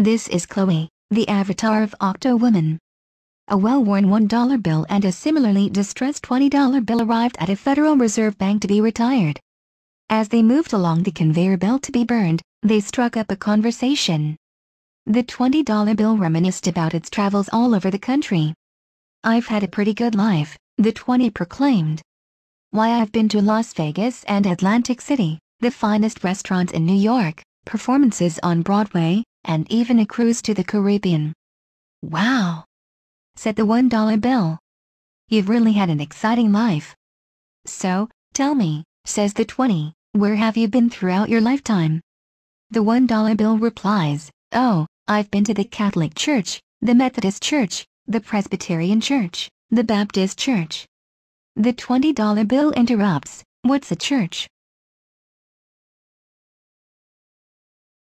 This is Chloe, the avatar of Octo Woman. A well-worn $1 bill and a similarly distressed $20 bill arrived at a Federal Reserve Bank to be retired. As they moved along the conveyor belt to be burned, they struck up a conversation. The $20 bill reminisced about its travels all over the country. I've had a pretty good life, the 20 proclaimed. Why I've been to Las Vegas and Atlantic City, the finest restaurants in New York, performances on Broadway, and even a cruise to the Caribbean. Wow! said the $1 bill. You've really had an exciting life. So, tell me, says the 20, where have you been throughout your lifetime? The $1 bill replies, oh, I've been to the Catholic Church, the Methodist Church, the Presbyterian Church, the Baptist Church. The $20 bill interrupts, what's a church?